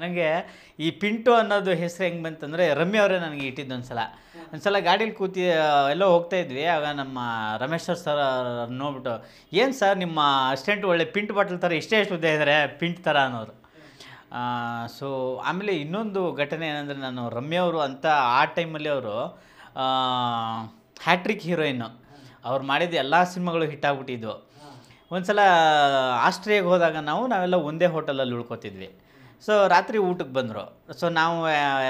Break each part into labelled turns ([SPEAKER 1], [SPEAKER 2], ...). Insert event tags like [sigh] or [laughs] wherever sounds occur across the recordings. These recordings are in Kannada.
[SPEAKER 1] ನನಗೆ ಈ ಪಿಂಟು ಅನ್ನೋದು ಹೆಸರು ಹೆಂಗೆ ಬಂತಂದರೆ ರಮ್ಯ ಅವರೇ ನನಗೆ ಇಟ್ಟಿದ್ದು ಒಂದು ಸಲ ಒಂದ್ಸಲ ಸಲ ಗಾಡೀಲಿ ಕೂತಿ ಎಲ್ಲೋ ಹೋಗ್ತಾ ಇದ್ವಿ ಆಗ ನಮ್ಮ ರಮೇಶ್ವರ್ ಸರ್ ನೋಡ್ಬಿಟ್ಟು ಏನು ಸರ್ ನಿಮ್ಮ ಅಸ್ಟೆಂಟ್ ಒಳ್ಳೆ ಪಿಂಟ್ ಬಾಟಲ್ ಥರ ಇಷ್ಟೇ ಎಷ್ಟು ಉದ್ದ ಇದ್ದಾರೆ ಪಿಂಟ್ ಥರ ಅನ್ನೋರು ಸೊ ಆಮೇಲೆ ಇನ್ನೊಂದು ಘಟನೆ ಏನಂದರೆ ನಾನು ರಮ್ಯ ಅವರು ಅಂತ ಆ ಟೈಮಲ್ಲಿ ಅವರು ಹ್ಯಾಟ್ರಿಕ್ ಹೀರೋಯಿನ್ನು ಅವ್ರು ಮಾಡಿದ ಎಲ್ಲ ಸಿನಿಮಾಗಳು ಹಿಟ್ಟಾಗ್ಬಿಟ್ಟಿದ್ವು ಒಂದು ಸಲ ಆಸ್ಟ್ರಿಯಾಗೆ ಹೋದಾಗ ನಾವು ನಾವೆಲ್ಲ ಒಂದೇ ಹೋಟೆಲಲ್ಲಿ ಉಳ್ಕೊತಿದ್ವಿ ಸೊ ರಾತ್ರಿ ಊಟಕ್ಕೆ ಬಂದರು ಸೊ ನಾವು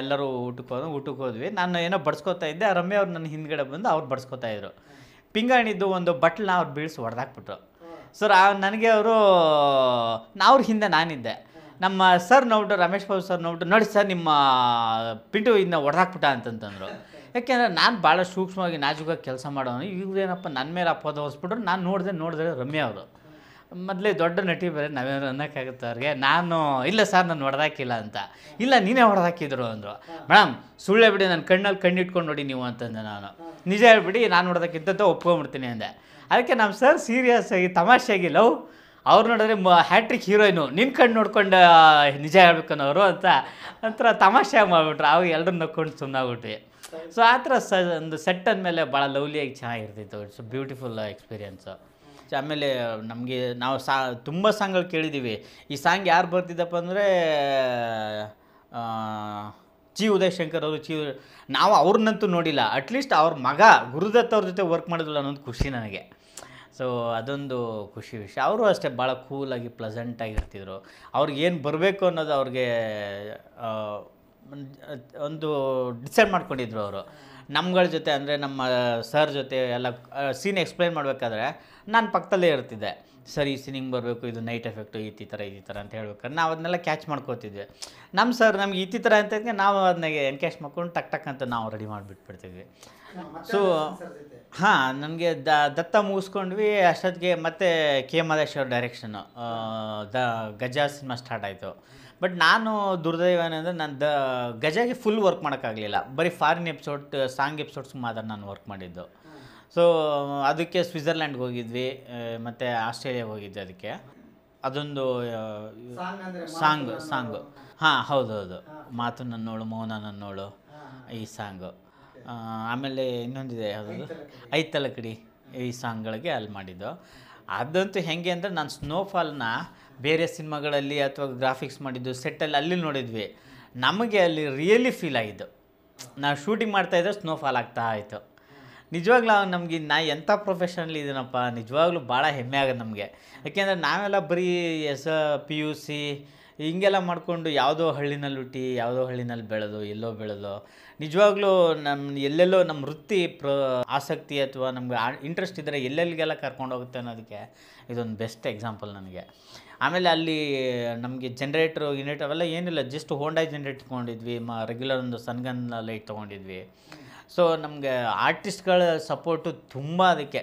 [SPEAKER 1] ಎಲ್ಲರೂ ಊಟಕ್ಕೆ ಹೋದ್ರು ಊಟಕ್ಕೆ ಹೋದ್ವಿ ನಾನು ಏನೋ ಬಡ್ಸ್ಕೊತಾ ಇದ್ದೆ ರಮ್ಯ ಅವ್ರು ನನ್ನ ಹಿಂದ್ಗಡೆ ಬಂದು ಅವ್ರು ಬಡ್ಸ್ಕೊತಾ ಇದ್ರು ಪಿಂಗಾಣಿದ್ದು ಒಂದು ಬಟ್ಲನ್ನ ಅವ್ರು ಬೀಳ್ಸಿ ಹೊಡೆದಾಕ್ಬಿಟ್ರು ಸೊ ನನಗೆ ಅವರು ಅವ್ರ ಹಿಂದೆ ನಾನಿದ್ದೆ ನಮ್ಮ ಸರ್ ನೋಡ್ರು ರಮೇಶ್ ಬಾಬು ಸರ್ ನೋಡ್ರು ನೋಡಿ ಸರ್ ನಿಮ್ಮ ಪಿಂಟು ಇನ್ನು ಹೊಡೆದಾಕ್ಬಿಟ್ಟ ಅಂತಂತಂದರು ಯಾಕೆಂದರೆ ನಾನು ಭಾಳ ಸೂಕ್ಷ್ಮವಾಗಿ ನಾಜುಕಾಗಿ ಕೆಲಸ ಮಾಡೋನು ಏನಪ್ಪ ನನ್ನ ಮೇಲೆ ಅಪೋದ ಹೊಸ್ಬಿಟ್ರು ನಾನು ನೋಡಿದೆ ನೋಡಿದ್ರೆ ರಮ್ಯ ಅವರು ಮೊದಲೇ ದೊಡ್ಡ ನಟಿ ಬೇರೆ ನಾವೇನು ಅನ್ನೋಕ್ಕಾಗುತ್ತೆ ಅವ್ರಿಗೆ ನಾನು ಇಲ್ಲ ಸರ್ ನಾನು ಹೊಡೆದಾಕಿಲ್ಲ ಅಂತ ಇಲ್ಲ ನೀನೇ ಹೊಡೆದಾಕಿದ್ರು ಅಂದರು ಮೇಡಮ್ ಸುಳ್ಳೆ ಬಿಡಿ ನನ್ನ ಕಣ್ಣಲ್ಲಿ ಕಣ್ಣಿಟ್ಕೊಂಡು ನೋಡಿ ನೀವು ಅಂತಂದೆ ನಾನು ನಿಜ ಹೇಳ್ಬಿಡಿ ನಾನು ಹೊಡೆದಾಕಿದ್ದಂತ ಒಪ್ಕೊಂಬಿಡ್ತೀನಿ ಅಂದೆ ಅದಕ್ಕೆ ನಮ್ಮ ಸರ್ ಸೀರಿಯಸ್ ಆಗಿ ತಮಾಷೆಯಾಗಿ ಲವ್ ಅವ್ರು ನೋಡಿದ್ರೆ ಮ ಹ್ಯಾಟ್ರಿಕ್ ಹೀರೋಯಿನು ನಿನ್ನ ಕಣ್ಣು ನೋಡ್ಕೊಂಡು ನಿಜ ಹೇಳ್ಬೇಕನ್ನೋರು ಅಂತ ಒಂಥರ ತಮಾಷೆ ಮಾಡಿಬಿಟ್ರು ಅವಾಗ ಎಲ್ಲರೂ ನಕ್ಕೊಂಡು ಸುಮ್ಮನಾಗ್ಬಿಟ್ವಿ ಸೊ ಆ ಥರ ಸ ಒಂದು ಸೆಟ್ ಅಂದಮೇಲೆ ಭಾಳ ಲವ್ಲಿಯಾಗಿ ಚೆನ್ನಾಗಿರ್ತಿತ್ತು ಇಟ್ಸ್ ಬ್ಯೂಟಿಫುಲ್ ಎಕ್ಸ್ಪೀರಿಯನ್ಸು ಆಮೇಲೆ ನಮಗೆ ನಾವು ಸಾ ತುಂಬ ಸಾಂಗ್ಗಳು ಕೇಳಿದ್ದೀವಿ ಈ ಸಾಂಗ್ ಯಾರು ಬರ್ತಿದ್ದಪ್ಪ ಅಂದರೆ ಜಿ ಶಂಕರ್ ಅವರು ಜಿ ನಾವು ಅವ್ರನ್ನಂತೂ ನೋಡಿಲ್ಲ ಅಟ್ಲೀಸ್ಟ್ ಅವ್ರ ಮಗ ಗುರುದತ್ತ ಅವ್ರ ಜೊತೆ ವರ್ಕ್ ಮಾಡಿದ್ರಲ್ಲ ಅನ್ನೋದು ಖುಷಿ ನನಗೆ ಸೊ ಅದೊಂದು ಖುಷಿ ವಿಷಯ ಅವರು ಅಷ್ಟೇ ಭಾಳ ಕೂಲಾಗಿ ಪ್ಲಸೆಂಟಾಗಿರ್ತಿದ್ರು ಏನು ಬರಬೇಕು ಅನ್ನೋದು ಅವ್ರಿಗೆ ಒಂದು ಡಿಸೈಡ್ ಮಾಡ್ಕೊಂಡಿದ್ರು ಅವರು ನಮ್ಗಳ ಜೊತೆ ಅಂದರೆ ನಮ್ಮ ಸರ್ ಜೊತೆ ಎಲ್ಲ ಸೀನ್ ಎಕ್ಸ್ಪ್ಲೈನ್ ಮಾಡಬೇಕಾದ್ರೆ ನಾನು ಪಕ್ಕದಲ್ಲೇ ಇರ್ತಿದ್ದೆ ಸರ್ ಈ ಸೀನಿಂಗ್ ಬರಬೇಕು ಇದು ನೈಟ್ ಎಫೆಕ್ಟು ಈ ಥರ ಈ ಥರ ಅಂತ ಹೇಳ್ಬೇಕಾದ್ರೆ ನಾವು ಅದನ್ನೆಲ್ಲ ಕ್ಯಾಚ್ ಮಾಡ್ಕೋತಿದ್ವಿ ನಮ್ಮ ಸರ್ ನಮ್ಗೆ ಈ ಥರ ಅಂತ ನಾವು ಅದನ್ನ ಎನ್ಕ್ಯಾಶ್ ಮಾಡ್ಕೊಂಡು ಟಕ್ ಟಕ್ ಅಂತ ನಾವು ರೆಡಿ ಮಾಡಿಬಿಟ್ಬಿಡ್ತೀವಿ ಸೊ ಹಾಂ ನನಗೆ ದ ದತ್ತ ಮುಗಿಸ್ಕೊಂಡ್ವಿ ಅಷ್ಟೊತ್ತಿಗೆ ಮತ್ತೆ ಕೆ ಮಹದೇಶ್ವರ್ ಡೈರೆಕ್ಷನ್ನು ದ ಗಜಾ ಸಿನಿಮಾ ಸ್ಟಾರ್ಟ್ ಆಯಿತು ಬಟ್ ನಾನು ದುರ್ದೈವ ಏನಂದರೆ ನಾನು ದ ಗಜಾಗೆ ಫುಲ್ ವರ್ಕ್ ಮಾಡೋಕ್ಕಾಗಲಿಲ್ಲ ಬರೀ ಫಾರಿನ್ ಎಪಿಸೋಡ್ ಸಾಂಗ್ ಎಪಿಸೋಡ್ಸ್ ಮಾತ್ರ ನಾನು ವರ್ಕ್ ಮಾಡಿದ್ದು ಸೊ ಅದಕ್ಕೆ ಸ್ವಿಝರ್ಲ್ಯಾಂಡ್ಗೆ ಹೋಗಿದ್ವಿ ಮತ್ತು ಆಸ್ಟ್ರೇಲಿಯಾಗೆ ಹೋಗಿದ್ದೆ ಅದಕ್ಕೆ ಅದೊಂದು ಸಾಂಗ್ ಸಾಂಗು ಹಾಂ ಹೌದು ಮಾತು ಮಾತುನನ್ನೋಳು ಮೌನ ನನ್ನೋಳು ಈ ಸಾಂಗು ಆಮೇಲೆ ಇನ್ನೊಂದಿದೆ ಯಾವುದು ಐತಲಕಡಿ ಈ ಸಾಂಗ್ಗಳಿಗೆ ಅಲ್ಲಿ ಮಾಡಿದ್ದು ಅದಂತೂ ಹೆಂಗೆ ಅಂದರೆ ನಾನು ಸ್ನೋಫಾಲ್ನ ಬೇರೆ ಸಿನಿಮಾಗಳಲ್ಲಿ ಅಥವಾ ಗ್ರಾಫಿಕ್ಸ್ ಮಾಡಿದ್ದು ಸೆಟ್ಟಲ್ಲಿ ಅಲ್ಲಿ ನೋಡಿದ್ವಿ ನಮಗೆ ಅಲ್ಲಿ ರಿಯಲಿ ಫೀಲ್ ಆಗಿದ್ದು ನಾವು ಶೂಟಿಂಗ್ ಇದ್ದರೆ ಸ್ನೋ ಫಾಲ್ ಆಗ್ತಾ ಇತ್ತು ನಿಜವಾಗ್ಲೂ ನಮಗೆ ನಾ ಎಂಥ ಪ್ರೊಫೆಷನಲ್ ಇದ್ದೀನಪ್ಪ ನಿಜವಾಗ್ಲೂ ಭಾಳ ಹೆಮ್ಮೆ ಆಗೋದು ನಮಗೆ ಯಾಕೆಂದರೆ ನಾವೆಲ್ಲ ಬರೀ ಎಸ್ ಪಿ ಯು ಸಿ ಹೀಗೆಲ್ಲ ಮಾಡಿಕೊಂಡು ಯಾವುದೋ ಹಳ್ಳಿನಲ್ಲಿ ಹುಟ್ಟಿ ಯಾವುದೋ ಹಳ್ಳಿನಲ್ಲಿ ಬೆಳೆದು ಎಲ್ಲೋ ಬೆಳೆದು ನಿಜವಾಗ್ಲೂ ನಮ್ಮ ಎಲ್ಲೆಲ್ಲೋ ನಮ್ಮ ವೃತ್ತಿ ಪ್ರ ಆಸಕ್ತಿ ಅಥವಾ ನಮ್ಗೆ ಇಂಟ್ರೆಸ್ಟ್ ಇದ್ದರೆ ಎಲ್ಲೆಲ್ಲಿಗೆಲ್ಲ ಕರ್ಕೊಂಡು ಹೋಗುತ್ತೆ ಅನ್ನೋದಕ್ಕೆ ಇದೊಂದು ಬೆಸ್ಟ್ ಎಕ್ಸಾಂಪಲ್ ನನಗೆ ಆಮೇಲೆ ಅಲ್ಲಿ ನಮಗೆ ಜನ್ರೇಟ್ರು ಯೂನಿಟ್ ಅವೆಲ್ಲ ಏನಿಲ್ಲ ಜಸ್ಟ್ ಹೋಂಡಾಯ್ ಜನ್ರೇಟ್ ತೊಗೊಂಡಿದ್ವಿ ಮ ರೆಗ್ಯುಲರ್ ಒಂದು ಸನ್ಗನ್ ಲೈಟ್ ತೊಗೊಂಡಿದ್ವಿ ಸೊ ನಮಗೆ ಆರ್ಟಿಸ್ಟ್ಗಳ ಸಪೋರ್ಟು ತುಂಬ ಅದಕ್ಕೆ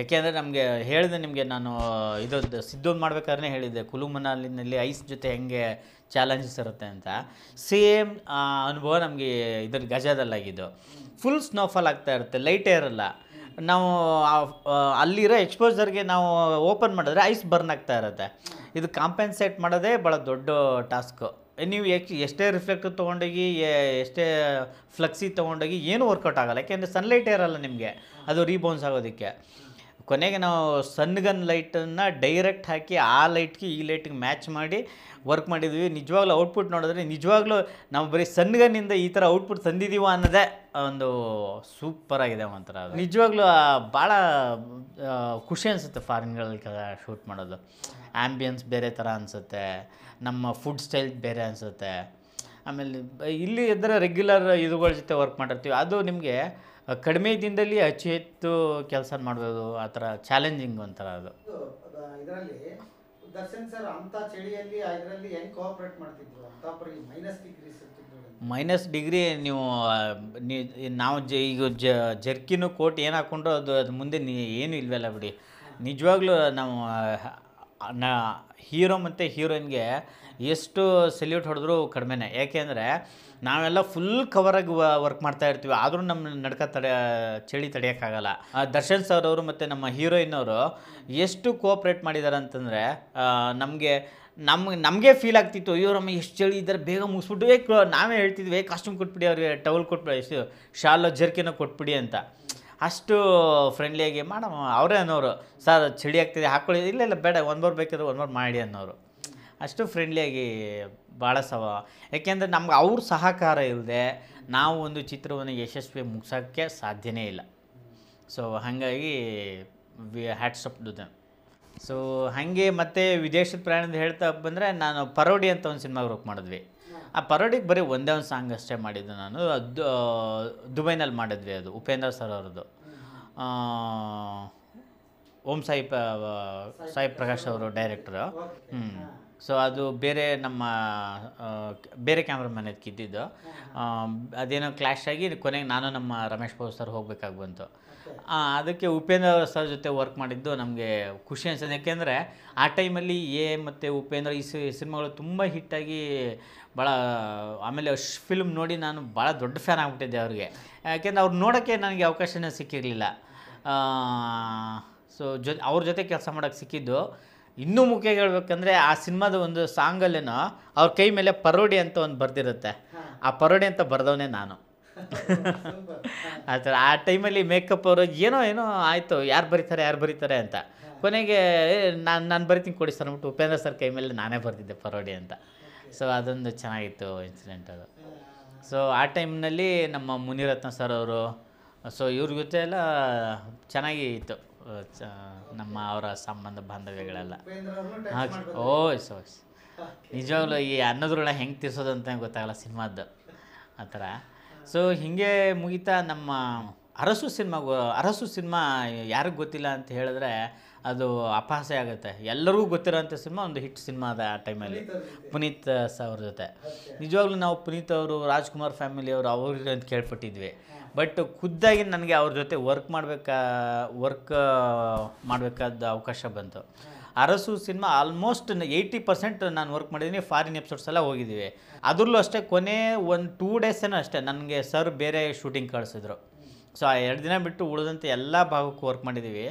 [SPEAKER 1] ಯಾಕೆಂದರೆ ನಮಗೆ ಹೇಳಿದೆ ನಿಮಗೆ ನಾನು ಇದೊಂದು ಸಿದ್ಧೋದು ಮಾಡ್ಬೇಕಾದ್ರೆ ಹೇಳಿದ್ದೆ ಕುಲುಮನಾಲಿನಲ್ಲಿ ಐಸ್ ಜೊತೆ ಹೆಂಗೆ ಚಾಲೆಂಜಸ್ ಇರುತ್ತೆ ಅಂತ ಸೇಮ್ ಅನುಭವ ನಮಗೆ ಇದ್ರ ಗಜದಲ್ಲಾಗಿದ್ದು ಫುಲ್ ಸ್ನೋಫಾಲ್ ಆಗ್ತಾ ಇರುತ್ತೆ ಲೈಟೇ ಇರಲ್ಲ ನಾವು ಅಲ್ಲಿರೋ ಎಕ್ಸ್ಪೋಜರ್ಗೆ ನಾವು ಓಪನ್ ಮಾಡಿದ್ರೆ ಐಸ್ ಬರ್ನ್ ಆಗ್ತಾ ಇರುತ್ತೆ ಇದು ಕಾಂಪೆನ್ಸೇಟ್ ಮಾಡೋದೇ ಭಾಳ ದೊಡ್ಡ ಟಾಸ್ಕು ನೀವು ಎಕ್ ಎಷ್ಟೇ ರಿಫ್ಲೆಕ್ಟ್ ತೊಗೊಂಡೋಗಿ ಎಷ್ಟೇ ಫ್ಲಕ್ಸಿ ತೊಗೊಂಡೋಗಿ ಏನು ವರ್ಕೌಟ್ ಆಗೋಲ್ಲ ಯಾಕೆಂದರೆ ಸನ್ಲೈಟ್ ಇರೋಲ್ಲ ನಿಮಗೆ ಅದು ರೀಬೌನ್ಸ್ ಆಗೋದಕ್ಕೆ ಕೊನೆಗೆ ನಾವು ಸನ್ಗನ್ ಲೈಟನ್ನು ಡೈರೆಕ್ಟ್ ಹಾಕಿ ಆ ಲೈಟ್ಗೆ ಈ ಲೈಟಿಗೆ ಮ್ಯಾಚ್ ಮಾಡಿ ವರ್ಕ್ ಮಾಡಿದ್ವಿ ನಿಜವಾಗ್ಲೂ ಔಟ್ಪುಟ್ ನೋಡಿದ್ರೆ ನಿಜವಾಗ್ಲೂ ನಾವು ಬರೀ ಸನ್ಗನ್ನಿಂದ ಈ ಥರ ಔಟ್ಪುಟ್ ತಂದಿದ್ದೀವ ಅನ್ನೋದೇ ಒಂದು ಸೂಪರ್ ಆಗಿದೆ ಒಂಥರ ನಿಜವಾಗ್ಲೂ ಭಾಳ ಖುಷಿ ಅನಿಸುತ್ತೆ ಫಾರಿನ್ಗಳಲ್ಲಿ ಶೂಟ್ ಮಾಡೋದು ಆ್ಯಂಬಿಯನ್ಸ್ ಬೇರೆ ಥರ ಅನಿಸುತ್ತೆ ನಮ್ಮ ಫುಡ್ ಸ್ಟೈಲ್ ಬೇರೆ ಅನಿಸುತ್ತೆ ಆಮೇಲೆ ಇಲ್ಲಿ ಇದ್ದರೆ ರೆಗ್ಯುಲರ್ ಇದುಗಳ ಜೊತೆ ವರ್ಕ್ ಮಾಡಿರ್ತೀವಿ ಅದು ನಿಮಗೆ ಕಡಿಮೆ ದಿನದಲ್ಲಿ ಅಚ್ಚು ಹೆಚ್ಚು ಕೆಲಸ ಮಾಡ್ಬೋದು ಆ ಥರ ಚಾಲೆಂಜಿಂಗ್ ಒಂಥರ ಅದು ಮೈನಸ್ ಡಿಗ್ರಿ ನೀವು ನಾವು ಜ ಈಗ ಜ ಜರ್ಕಿನೂ ಕೋಟ್ ಏನು ಹಾಕ್ಕೊಂಡ್ರು ಅದು ಅದು ಮುಂದೆ ನೀ ಏನು ಇಲ್ವಲ್ಲ ಬಿಡಿ ನಿಜವಾಗ್ಲೂ ನಾವು ನ ಹೀರೋ ಮತ್ತು ಹೀರೋಯಿನ್ಗೆ ಎಷ್ಟು ಸೆಲ್ಯೂಟ್ ಹೊಡೆದ್ರು ಕಡಿಮೆನೇ ಏಕೆಂದರೆ ನಾವೆಲ್ಲ ಫುಲ್ ಕವರಾಗಿ ವರ್ಕ್ ಮಾಡ್ತಾ ಇರ್ತೀವಿ ಆದರೂ ನಮ್ಮ ನಡ್ಕ ತಡೆ ಚಳಿ ತಡೆಯೋಕ್ಕಾಗಲ್ಲ ದರ್ಶನ್ ಸರ್ ಅವರು ಮತ್ತು ನಮ್ಮ ಹೀರೋಯಿನ್ ಅವರು ಎಷ್ಟು ಕೋಆಪ್ರೇಟ್ ಮಾಡಿದ್ದಾರೆ ಅಂತಂದರೆ ನಮಗೆ ನಮ್ಗೆ ನಮಗೆ ಫೀಲ್ ಆಗ್ತಿತ್ತು ಅಯ್ಯೋ ನಮ್ಮ ಎಷ್ಟು ಚಳಿ ಇದ್ದಾರೆ ಬೇಗ ಮುಗಿಸ್ಬಿಟ್ಟು ನಾವೇ ಹೇಳ್ತಿದ್ವಿ ಕಾಸ್ಟ್ಯೂಮ್ ಕೊಟ್ಬಿಡಿ ಅವ್ರಿಗೆ ಟವಲ್ ಕೊಟ್ಬಿಡಿ ಎಷ್ಟು ಶಾಲು ಜರ್ಕಿನ ಕೊಟ್ಬಿಡಿ ಅಂತ ಅಷ್ಟು ಫ್ರೆಂಡ್ಲಿಯಾಗಿ ಮಾಡಮ್ಮ ಅವರೇ ಅನ್ನೋರು ಸರ್ ಚಳಿ ಆಗ್ತಿದೆ ಹಾಕ್ಕೊಳ್ಳಿ ಇಲ್ಲ ಇಲ್ಲ ಬೇಡ ಒನ್ ಬೇಕಾದ್ರೆ ಒನ್ ಬರ್ ಮಾಡಿ ಅನ್ನೋರು ಅಷ್ಟು ಫ್ರೆಂಡ್ಲಿಯಾಗಿ ಭಾಳ ಸವ ಯಾಕೆಂದರೆ ನಮ್ಗೆ ಅವ್ರ ಸಹಕಾರ ಇಲ್ಲದೆ ನಾವು ಒಂದು ಚಿತ್ರವನ್ನು ಯಶಸ್ವಿ ಮುಗಿಸೋಕ್ಕೆ ಸಾಧ್ಯನೇ ಇಲ್ಲ ಸೊ ಹಾಗಾಗಿ we had to do then so ಹಾಗೆ ಮತ್ತೆ ವಿದೇಶದ ಪ್ರಯಾಣದ ಹೇಳ್ತಾ ಬಂದರೆ ನಾನು ಪರೋಡಿ ಅಂತ ಒಂದು ಸಿನಿಮಾ ವರ್ಕ್ ಮಾಡಿದ್ವಿ ಆ ಪರೋಡಿಗೆ ಬರೀ ಒಂದೇ ಒಂದು ಸಾಂಗ್ ಅಷ್ಟೇ ಮಾಡಿದ್ದು ನಾನು ಅದು ದುಬೈನಲ್ಲಿ ಮಾಡಿದ್ವಿ ಅದು ಉಪೇಂದ್ರ ಸರ್ ಅವ್ರದ್ದು ಓಂ ಸಾಯಿ ಸಾಯಿ ಪ್ರಕಾಶ್ ಅವರು ಡೈರೆಕ್ಟ್ರು ಹ್ಞೂ ಸೊ ಅದು ಬೇರೆ ನಮ್ಮ ಬೇರೆ ಕ್ಯಾಮ್ರಾಮನ್ ಕಿದ್ದಿದ್ದು ಅದೇನೋ ಕ್ಲಾಶ್ ಆಗಿ ಕೊನೆಗೆ ನಾನು ನಮ್ಮ ರಮೇಶ್ ಬಾಬು ಸರ್ ಹೋಗಬೇಕಾಗಿ ಬಂತು ಅದಕ್ಕೆ ಉಪೇಂದ್ರ ಅವರ ಸರ್ ಜೊತೆ ವರ್ಕ್ ಮಾಡಿದ್ದು ನಮಗೆ ಖುಷಿ ಅನ್ಸೋದು ಯಾಕೆಂದರೆ ಆ ಟೈಮಲ್ಲಿ ಎ ಮತ್ತು ಉಪೇಂದ್ರ ಈ ಸಿನಿಮಾಗಳು ತುಂಬ ಹಿಟ್ಟಾಗಿ ಭಾಳ ಆಮೇಲೆ ಅಷ್ಟು ಫಿಲ್ಮ್ ನೋಡಿ ನಾನು ಭಾಳ ದೊಡ್ಡ ಫ್ಯಾನ್ ಆಗಿಬಿಟ್ಟಿದ್ದೆ ಅವ್ರಿಗೆ ಯಾಕೆಂದರೆ ಅವ್ರು ನೋಡೋಕ್ಕೆ ನನಗೆ ಅವಕಾಶನೇ ಸಿಕ್ಕಿರಲಿಲ್ಲ ಸೊ ಜೊ ಅವ್ರ ಜೊತೆ ಕೆಲಸ ಮಾಡೋಕ್ಕೆ ಸಿಕ್ಕಿದ್ದು ಇನ್ನೂ ಮುಖ್ಯ ಹೇಳ್ಬೇಕಂದ್ರೆ ಆ ಸಿನಿಮಾದ ಒಂದು ಸಾಂಗಲ್ಲೇನೋ ಅವ್ರ ಕೈ ಮೇಲೆ ಪರೋಡಿ ಅಂತ ಒಂದು ಬರ್ದಿರುತ್ತೆ ಆ ಪರೋಡಿ ಅಂತ ಬರ್ದವನೇ ನಾನು [laughs] ಆ ಥರ ಆ ಟೈಮಲ್ಲಿ ಮೇಕಪ್ ಅವರು ಏನೋ ಏನೋ ಆಯಿತು ಯಾರು ಬರೀತಾರೆ ಯಾರು ಬರೀತಾರೆ ಅಂತ ಕೊನೆಗೆ ನಾನು ನಾನು ಬರಿತೀನಿ ಕೊಡಿ ಸರ್ ಅಂದ್ಬಿಟ್ಟು ಉಪೇಂದ್ರ ಸರ್ ಕೈ ಮೇಲೆ ನಾನೇ ಬರೆದಿದ್ದೆ ಪರೋಡಿ ಅಂತ ಸೊ ಅದೊಂದು ಚೆನ್ನಾಗಿತ್ತು ಇನ್ಸಿಡೆಂಟ್ ಅದು ಸೊ ಆ ಟೈಮ್ನಲ್ಲಿ ನಮ್ಮ ಮುನಿರತ್ನ ಸರ್ ಅವರು ಸೊ ಇವ್ರ ಜೊತೆ ಎಲ್ಲ ಚೆನ್ನಾಗಿ ಇತ್ತು ನಮ್ಮ ಅವರ ಸಂಬಂಧ ಬಾಂಧವ್ಯಗಳೆಲ್ಲ ಹಾಗೆ ಓಯ್ ಓಯ್ಸ್ ನಿಜವಾಗ್ಲೂ ಈ ಅನ್ನದ್ರೊಳ ಹೆಂಗೆ ತಿರ್ಸೋದಂತ ಅಂತ ಗೊತ್ತಾಗಲ್ಲ ಸಿನಿಮಾದ್ದು ಆ ಥರ ಸೊ ಹೀಗೆ ಮುಗಿತಾ ನಮ್ಮ ಅರಸು ಸಿನಿಮಾ ಅರಸು ಸಿನಿಮಾ ಯಾರಿಗೂ ಗೊತ್ತಿಲ್ಲ ಅಂತ ಹೇಳಿದ್ರೆ ಅದು ಅಪಹಾಸ್ಯ ಆಗುತ್ತೆ ಎಲ್ಲರಿಗೂ ಗೊತ್ತಿರೋಂಥ ಸಿನಿಮಾ ಒಂದು ಹಿಟ್ ಸಿನಿಮಾ ಅದ ಆ ಟೈಮಲ್ಲಿ ಪುನೀತ್ ಸರ್ ಅವ್ರ ಜೊತೆ ನಿಜವಾಗ್ಲೂ ನಾವು ಪುನೀತ್ ಅವರು ರಾಜ್ಕುಮಾರ್ ಫ್ಯಾಮಿಲಿ ಅವರು ಅಂತ ಕೇಳ್ಪಟ್ಟಿದ್ವಿ ಬಟ್ ಖುದ್ದಾಗಿ ನನಗೆ ಅವ್ರ ಜೊತೆ ವರ್ಕ್ ಮಾಡಬೇಕಾ ವರ್ಕ್ ಮಾಡಬೇಕಾದ ಅವಕಾಶ ಬಂತು Arasu cinema almost eighty percent ನಾನು ವರ್ಕ್ ಮಾಡಿದ್ದೀನಿ ಫಾರಿನ್ ಎಪಿಸೋಡ್ಸ್ ಎಲ್ಲ ಹೋಗಿದ್ದೀವಿ ಅದರಲ್ಲೂ ಅಷ್ಟೇ ಕೊನೆ ಒಂದು ಟೂ ಡೇಸೇನೂ ಅಷ್ಟೇ ನನಗೆ ಸರ್ ಬೇರೆ ಶೂಟಿಂಗ್ ಕಳಿಸಿದ್ರು ಸೊ ಆ ಎರಡು ದಿನ ಬಿಟ್ಟು ಉಳಿದಂತೆ ಎಲ್ಲ ಭಾಗಕ್ಕೂ ವರ್ಕ್ ಮಾಡಿದ್ದೀವಿ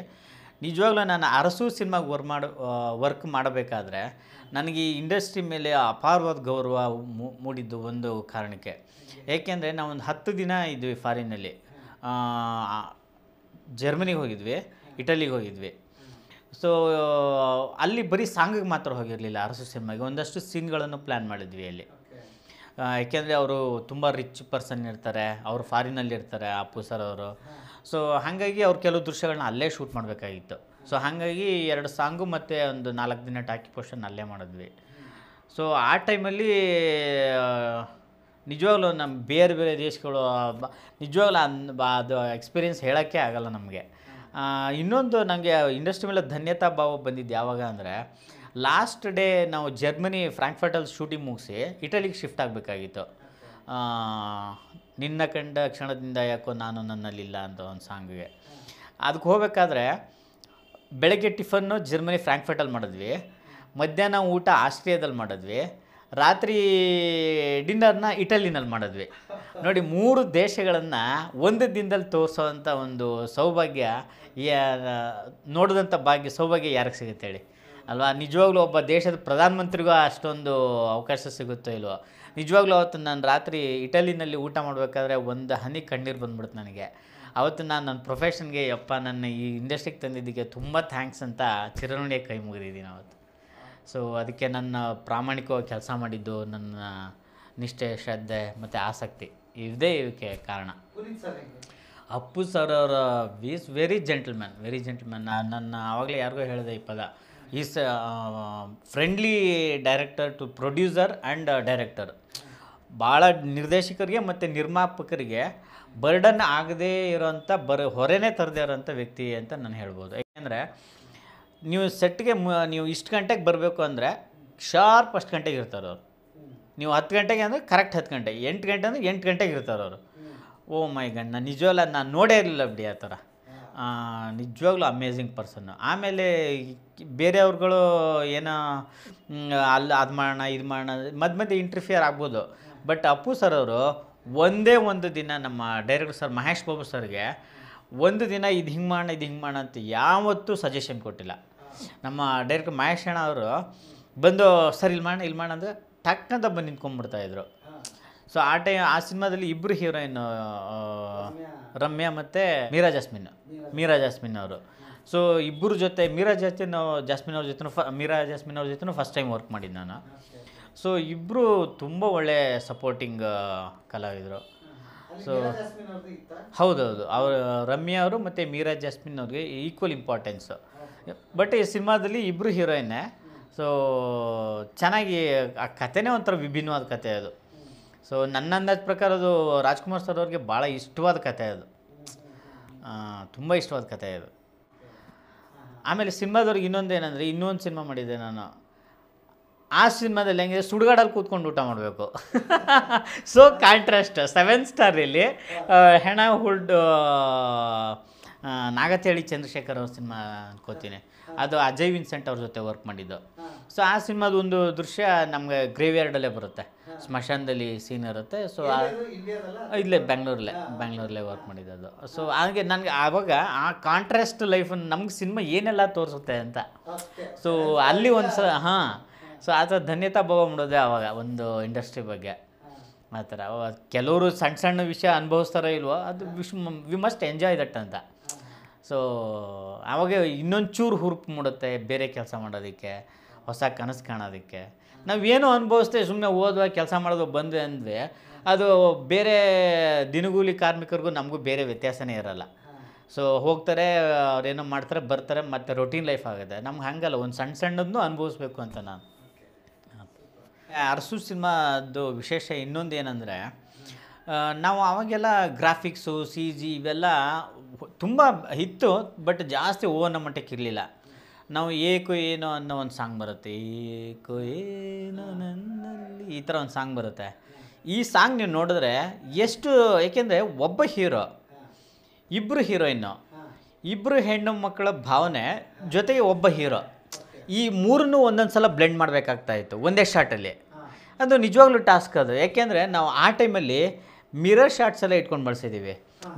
[SPEAKER 1] ನಿಜವಾಗ್ಲೂ ನಾನು ಅರಸು ಸಿನಿಮಾಗೆ ವರ್ಕ್ ಮಾಡಿ ವರ್ಕ್ ಮಾಡಬೇಕಾದ್ರೆ ನನಗೆ ಈ ಇಂಡಸ್ಟ್ರಿ ಮೇಲೆ ಅಪಾರವಾದ ಗೌರವ ಮೂಡಿದ್ದು ಒಂದು ಕಾರಣಕ್ಕೆ ಏಕೆಂದರೆ ನಾವೊಂದು ಹತ್ತು ದಿನ ಇದ್ವಿ ಫಾರಿನಲ್ಲಿ ಜರ್ಮನಿಗೆ ಹೋಗಿದ್ವಿ ಇಟಲಿಗೆ ಹೋಗಿದ್ವಿ ಸೊ ಅಲ್ಲಿ ಬರೀ ಸಾಂಗಿಗೆ ಮಾತ್ರ ಹೋಗಿರಲಿಲ್ಲ ಅರಸು ಸಿನಿಮಾಗೆ ಒಂದಷ್ಟು ಸೀನ್ಗಳನ್ನು ಪ್ಲ್ಯಾನ್ ಮಾಡಿದ್ವಿ ಅಲ್ಲಿ ಏಕೆಂದರೆ ಅವರು ತುಂಬ ರಿಚ್ ಪರ್ಸನ್ ಇರ್ತಾರೆ ಅವರು ಫಾರಿನಲ್ಲಿ ಇರ್ತಾರೆ ಅಪ್ಪು ಸರ್ ಅವರು ಸೊ ಹಾಗಾಗಿ ಅವ್ರು ಕೆಲವು ದೃಶ್ಯಗಳನ್ನ ಅಲ್ಲೇ ಶೂಟ್ ಮಾಡಬೇಕಾಗಿತ್ತು ಸೊ ಹಾಗಾಗಿ ಎರಡು ಸಾಂಗು ಮತ್ತು ಒಂದು ನಾಲ್ಕು ದಿನ ಟಾಕಿ ಪೋಷನ್ ಅಲ್ಲೇ ಮಾಡಿದ್ವಿ ಸೊ ಆ ಟೈಮಲ್ಲಿ ನಿಜವಾಗ್ಲೂ ನಮ್ಮ ಬೇರೆ ಬೇರೆ ದೇಶಗಳು ನಿಜವಾಗ್ಲೂ ಅನ್ ಅದು ಎಕ್ಸ್ಪೀರಿಯೆನ್ಸ್ ಹೇಳೋಕ್ಕೆ ಆಗಲ್ಲ ನಮಗೆ ಇನ್ನೊಂದು ನನಗೆ ಇಂಡಸ್ಟ್ರಿ ಮೇಲೆ ಧನ್ಯತಾ ಭಾವ ಬಂದಿದ್ದು ಯಾವಾಗ ಅಂದರೆ ಲಾಸ್ಟ್ ಡೇ ನಾವು ಜರ್ಮನಿ ಫ್ರಾಂಕ್ಫರ್ಟಲ್ಲಿ ಶೂಟಿಂಗ್ ಮುಗಿಸಿ ಇಟಲಿಗೆ ಶಿಫ್ಟ್ ಆಗಬೇಕಾಗಿತ್ತು ನಿನ್ನ ಕಂಡ ಕ್ಷಣದಿಂದ ಯಾಕೋ ನಾನು ನನ್ನಲ್ಲಿಲ್ಲ ಅಂತ ಒಂದು ಸಾಂಗಿಗೆ ಅದಕ್ಕೆ ಹೋಗಬೇಕಾದ್ರೆ ಬೆಳಗ್ಗೆ ಟಿಫನ್ನು ಜರ್ಮನಿ ಫ್ರ್ಯಾಂಕ್ಫರ್ಟಲ್ಲಿ ಮಾಡಿದ್ವಿ ಮಧ್ಯಾಹ್ನ ಊಟ ಆಸ್ಟ್ರಿಯಾದಲ್ಲಿ ಮಾಡಿದ್ವಿ ರಾತ್ರಿ ಡಿನ್ನರ್ನ ಇಟಲಿನಲ್ಲಿ ಮಾಡಿದ್ವಿ ನೋಡಿ ಮೂರು ದೇಶಗಳನ್ನು ಒಂದು ದಿನದಲ್ಲಿ ತೋರಿಸೋವಂಥ ಒಂದು ಸೌಭಾಗ್ಯ ನೋಡಿದಂಥ ಭಾಗ್ಯ ಸೌಭಾಗ್ಯ ಯಾರಿಗೆ ಸಿಗುತ್ತೆ ಹೇಳಿ ಅಲ್ವಾ ನಿಜವಾಗ್ಲೂ ಒಬ್ಬ ದೇಶದ ಪ್ರಧಾನಮಂತ್ರಿಗೂ ಅಷ್ಟೊಂದು ಅವಕಾಶ ಸಿಗುತ್ತೋ ಇಲ್ವೋ ನಿಜವಾಗ್ಲೂ ಅವತ್ತು ನಾನು ರಾತ್ರಿ ಇಟಲಿನಲ್ಲಿ ಊಟ ಮಾಡಬೇಕಾದ್ರೆ ಒಂದು ಹನಿ ಕಣ್ಣೀರು ಬಂದ್ಬಿಡ್ತು ನನಗೆ ಅವತ್ತು ನಾನು ನನ್ನ ಪ್ರೊಫೆಷನ್ಗೆ ಯಪ್ಪ ನನ್ನ ಈ ಇಂಡಸ್ಟ್ರಿಗೆ ತಂದಿದ್ದಕ್ಕೆ ತುಂಬ ಥ್ಯಾಂಕ್ಸ್ ಅಂತ ಚಿರನುಡಿಯ ಕೈ ಮುಗಿದಿದ್ದೀನಿ ಅವತ್ತು ಸೊ ಅದಕ್ಕೆ ನನ್ನ ಪ್ರಾಮಾಣಿಕವಾಗಿ ಕೆಲಸ ಮಾಡಿದ್ದು ನನ್ನ ನಿಷ್ಠೆ ಶ್ರದ್ಧೆ ಮತ್ತು ಆಸಕ್ತಿ ಇದೇ ಇದಕ್ಕೆ ಕಾರಣ ಅಪ್ಪು ಸರ್ ಅವರ is very gentleman very gentleman ನಾನು ನನ್ನ ಆವಾಗಲೇ ಯಾರಿಗೂ ಹೇಳಿದೆ ಈ ಪದ is friendly director to producer and director ಭಾಳ ನಿರ್ದೇಶಕರಿಗೆ ಮತ್ತು ನಿರ್ಮಾಪಕರಿಗೆ ಬರ್ಡನ್ ಆಗದೇ ಇರೋಂಥ ಬರ ಹೊರನೇ ತರದೇ ಇರೋಂಥ ವ್ಯಕ್ತಿ ಅಂತ ನಾನು ಹೇಳ್ಬೋದು ಯಾಕೆಂದರೆ ನೀವು ಸೆಟ್ಗೆ ನೀವು ಇಷ್ಟು ಗಂಟೆಗೆ ಬರಬೇಕು ಅಂದರೆ ಶಾರ್ಪ್ ಅಷ್ಟು ಗಂಟೆಗೆ ಇರ್ತಾರೆ ಅವರು ನೀವು ಹತ್ತು ಗಂಟೆಗೆ ಅಂದರೆ ಕರೆಕ್ಟ್ ಹತ್ತು ಗಂಟೆಗೆ ಎಂಟು ಗಂಟೆ ಅಂದರೆ ಎಂಟು ಗಂಟೆಗೆ ಇರ್ತಾರೆ ಅವರು ಓ ಮೈ ಗಂಡ್ ನಾನು ನಿಜವಲ್ಲ ನಾನು ನೋಡೇ ಇರಲಿಲ್ಲ ಬಿಡಿ ಆ ಥರ ನಿಜವಾಗ್ಲೂ ಅಮೇಝಿಂಗ್ ಪರ್ಸನ್ನು ಆಮೇಲೆ ಬೇರೆಯವ್ರುಗಳು ಏನೋ ಅಲ್ಲಿ ಅದು ಮಾಡೋಣ ಇದು ಮಾಡೋಣ ಮಧ್ಯ ಮಧ್ಯೆ ಇಂಟ್ರಿಫಿಯರ್ ಆಗ್ಬೋದು ಬಟ್ ಅಪ್ಪು ಸರ್ ಅವರು ಒಂದೇ ಒಂದು ದಿನ ನಮ್ಮ ಡೈರೆಕ್ಟರ್ ಸರ್ ಮಹೇಶ್ ಬಾಬು ಸರ್ಗೆ ಒಂದು ದಿನ ಇದು ಹಿಂಗೆ ಮಾಡೋಣ ಇದು ಹಿಂಗೆ ಮಾಡೋಣ ಅಂತ ಯಾವತ್ತೂ ಸಜೆಷನ್ ಕೊಟ್ಟಿಲ್ಲ ನಮ್ಮ ಡೈರೆಕ್ಟರ್ ಮಹೇಶ್ ಅಣ್ಣ ಅವರು ಬಂದು ಸರ್ ಇಲ್ಲಿ ಮಾಡೋಣ ಇಲ್ಲಿ ಮಾಡೋಣ ಅಂದರೆ ಬಂದು ನಿಂತ್ಕೊಂಡ್ಬಿಡ್ತಾಯಿದ್ರು ಸೊ ಆ ಟೈಮ್ ಆ ಸಿನಿಮಾದಲ್ಲಿ ಇಬ್ಬರು ಹೀರೋಯಿನ್ ರಮ್ಯಾ ಮತ್ತು ಮೀರಾ ಜಾಸ್ಮಿನ್ ಮೀರಾ ಜಾಸ್ಮಿನ್ ಅವರು ಸೊ ಇಬ್ಬರ ಜೊತೆ ಮೀರಾ ನಾವು ಜಾಸ್ಮಿನ್ ಅವ್ರ ಜೊತೆ ಫ ಮೀರಾ ಜಾಸ್ಮಿನ್ ಅವ್ರ ಜೊತೆ ಫಸ್ಟ್ ಟೈಮ್ ವರ್ಕ್ ಮಾಡಿದ್ದು ನಾನು ಸೊ ಇಬ್ಬರು ತುಂಬ ಒಳ್ಳೆ ಸಪೋರ್ಟಿಂಗ್ ಕಲಾವಿದರು ಸೊ ಹೌದೌದು ಅವರು ರಮ್ಯಾ ಅವರು ಮತ್ತು ಮೀರಾ ಜಾಸ್ಮಿನ್ ಅವ್ರಿಗೆ ಈಕ್ವಲ್ ಇಂಪಾರ್ಟೆನ್ಸು ಬಟ್ ಈ ಸಿನಿಮಾದಲ್ಲಿ ಇಬ್ಬರು ಹೀರೋಯಿನ್ನೇ ಸೊ ಚೆನ್ನಾಗಿ ಆ ಕಥೆನೇ ಒಂಥರ ವಿಭಿನ್ನವಾದ ಕಥೆ ಅದು ಸೊ ನನ್ನ ಅಂದಾಜ್ ಪ್ರಕಾರ ಅದು ರಾಜ್ಕುಮಾರ್ ಸರ್ ಅವ್ರಿಗೆ ಭಾಳ ಇಷ್ಟವಾದ ಕಥೆ ಅದು ತುಂಬ ಇಷ್ಟವಾದ ಕಥೆ ಅದು ಆಮೇಲೆ ಸಿನಿಮಾದವ್ರಿಗೆ ಇನ್ನೊಂದು ಏನಂದರೆ ಇನ್ನೊಂದು ಸಿನಿಮಾ ಮಾಡಿದ್ದೆ ನಾನು ಆ ಸಿನಿಮಾದಲ್ಲಿ ಹೆಂಗಿದೆ ಸುಡುಗಾಡಲ್ಲಿ ಕೂತ್ಕೊಂಡು ಊಟ ಮಾಡಬೇಕು ಸೊ ಕಾಂಟ್ರಾಸ್ಟ್ ಸೆವೆನ್ ಸ್ಟಾರಲ್ಲಿ ಹೆಣ ಹುಡ್ ನಾಗತೇಳಿ ಚಂದ್ರಶೇಖರ್ ಅವ್ರ ಸಿನಿಮಾ ಅನ್ಕೋತೀನಿ ಅದು ಅಜಯ್ ವಿನ್ಸೆಂಟ್ ಅವ್ರ ಜೊತೆ ವರ್ಕ್ ಮಾಡಿದ್ದು ಸೊ ಆ ಸಿನಿಮಾದ ಒಂದು ದೃಶ್ಯ ನಮಗೆ ಗ್ರೇವ್ಯಾರ್ಡಲ್ಲೇ ಬರುತ್ತೆ ಸ್ಮಶಾನದಲ್ಲಿ ಸೀನ್ ಇರುತ್ತೆ ಸೊ ಇಲ್ಲೇ ಬೆಂಗ್ಳೂರಲ್ಲೇ ಬೆಂಗ್ಳೂರಲ್ಲೇ ವರ್ಕ್ ಮಾಡಿದ್ದು ಸೊ ಹಾಗೆ ನನಗೆ ಆವಾಗ ಆ ಕಾಂಟ್ರಾಸ್ಟ್ ಲೈಫನ್ನು ನಮ್ಗೆ ಸಿನಿಮಾ ಏನೆಲ್ಲ ತೋರಿಸುತ್ತೆ ಅಂತ ಸೊ ಅಲ್ಲಿ ಒಂದು ಸಲ ಹಾಂ ಸೊ ಆ ಥರ ಧನ್ಯತಾ ಭಾವ ಮಾಡೋದೇ ಆವಾಗ ಒಂದು ಇಂಡಸ್ಟ್ರಿ ಬಗ್ಗೆ ಆ ಥರ ಕೆಲವರು ಸಣ್ಣ ಸಣ್ಣ ವಿಷಯ ಅನುಭವಿಸ್ತಾರೋ ಇಲ್ವೋ ಅದು wish we must enjoy that ಅಂತ ಸೊ ಆವಾಗ ಚೂರು ಹುರುಪು ಮೂಡುತ್ತೆ ಬೇರೆ ಕೆಲಸ ಮಾಡೋದಕ್ಕೆ ಹೊಸ ಕನಸು ಕಾಣೋದಕ್ಕೆ ನಾವೇನು ಅನುಭವಿಸ್ತೇ ಸುಮ್ಮನೆ ಓದುವ ಕೆಲಸ ಮಾಡೋದು ಬಂದ್ವಿ ಅಂದರೆ ಅದು ಬೇರೆ ದಿನಗೂಲಿ ಕಾರ್ಮಿಕರಿಗೂ ನಮಗೂ ಬೇರೆ ವ್ಯತ್ಯಾಸನೇ ಇರೋಲ್ಲ ಸೊ ಹೋಗ್ತಾರೆ ಅವ್ರೇನೋ ಮಾಡ್ತಾರೆ ಬರ್ತಾರೆ ಮತ್ತು ರೊಟೀನ್ ಲೈಫ್ ಆಗುತ್ತೆ ನಮ್ಗೆ ಹಾಗಲ್ಲ ಒಂದು ಸಣ್ಣ ಸಣ್ಣದನ್ನು ಅನುಭವಿಸ್ಬೇಕು ಅಂತ ನಾನು ಅರಸು ಸಿನಿಮಾದ್ದು ವಿಶೇಷ ಇನ್ನೊಂದು ಏನಂದರೆ ನಾವು ಆವಾಗೆಲ್ಲ ಗ್ರಾಫಿಕ್ಸು ಸಿ ಜಿ ಇವೆಲ್ಲ ತುಂಬ ಇತ್ತು ಬಟ್ ಜಾಸ್ತಿ ಓವನ ಮಟ್ಟಕ್ಕೆ ಇರಲಿಲ್ಲ ನಾವು ಏಕೋ ಏನೋ ಅನ್ನೋ ಒಂದು ಸಾಂಗ್ ಬರುತ್ತೆ ಏಕೋ ಏನೋ ನನ್ನಲ್ಲಿ ಈ ಥರ ಒಂದು ಸಾಂಗ್ ಬರುತ್ತೆ ಈ ಸಾಂಗ್ ನೀವು ನೋಡಿದ್ರೆ ಎಷ್ಟು ಏಕೆಂದರೆ ಒಬ್ಬ ಹೀರೋ ಇಬ್ಬರು ಹೀರೋಯಿನ್ನು ಇಬ್ಬರು ಹೆಣ್ಣು ಮಕ್ಕಳ ಭಾವನೆ ಜೊತೆಗೆ ಒಬ್ಬ ಹೀರೋ ಈ ಮೂರನ್ನೂ ಒಂದೊಂದು ಸಲ ಬ್ಲೆಂಡ್ ಮಾಡಬೇಕಾಗ್ತಾಯಿತ್ತು ಒಂದೇ ಶಾರ್ಟಲ್ಲಿ ಅದು ನಿಜವಾಗ್ಲೂ ಟಾಸ್ಕ್ ಅದು ಯಾಕೆಂದರೆ ನಾವು ಆ ಟೈಮಲ್ಲಿ ಮಿರರ್ ಶಾರ್ಟ್ಸ್ ಎಲ್ಲ ಇಟ್ಕೊಂಡು ಬಳಸಿದ್ದೀವಿ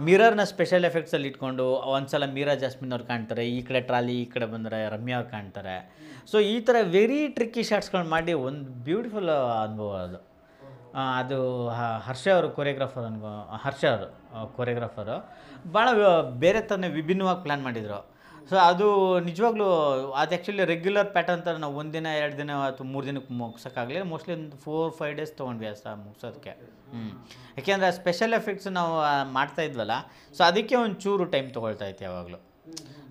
[SPEAKER 1] ಮಿರರ್ನ ಸ್ಪೆಷಲ್ ಎಫೆಕ್ಟ್ಸಲ್ಲಿ ಇಟ್ಕೊಂಡು ಸಲ ಮೀರಾ ಜಾಸ್ಮಿನ್ ಅವ್ರು ಕಾಣ್ತಾರೆ ಈ ಕಡೆ ಟ್ರಾಲಿ ಈ ಕಡೆ ಬಂದರೆ ರಮ್ಯಾ ಅವ್ರು ಕಾಣ್ತಾರೆ ಸೊ ಈ ಥರ ವೆರಿ ಟ್ರಿಕ್ಕಿ ಶಾರ್ಟ್ಸ್ಗಳನ್ನ ಮಾಡಿ ಒಂದು ಬ್ಯೂಟಿಫುಲ್ ಅನುಭವ ಅದು ಅದು ಹರ್ಷ ಅವರು ಕೊರಿಯೋಗ್ರಾಫರ್ ಅನ್ಬೋ ಹರ್ಷ ಅವರು ಕೊರಿಯೋಗ್ರಾಫರು ಭಾಳ ಬೇರೆ ಥರನೇ ವಿಭಿನ್ನವಾಗಿ ಪ್ಲ್ಯಾನ್ ಮಾಡಿದರು ಸೊ ಅದು ನಿಜವಾಗ್ಲೂ ಅದು ಆ್ಯಕ್ಚುಲಿ ರೆಗ್ಯುಲರ್ ಪ್ಯಾಟರ್ನ್ ಥರ ನಾವು ದಿನ ಎರಡು ದಿನ ಅಥವಾ ಮೂರು ದಿನಕ್ಕೆ ಮುಗಿಸೋಕ್ಕಾಗಲಿಲ್ಲ ಮೋಸ್ಟ್ಲಿ ಒಂದು ಫೋರ್ ಫೈವ್ ಡೇಸ್ ತೊಗೊಂಡ್ವಿ ಆ ಮುಗ್ಸೋದಕ್ಕೆ ಹ್ಞೂ ಯಾಕೆಂದರೆ ಸ್ಪೆಷಲ್ ಎಫೆಕ್ಟ್ಸ್ ನಾವು ಮಾಡ್ತಾ ಇದ್ವಲ್ಲ ಸೊ ಅದಕ್ಕೆ ಒಂದು ಚೂರು ಟೈಮ್ ತೊಗೊಳ್ತಾ ಇತ್ತು ಯಾವಾಗಲೂ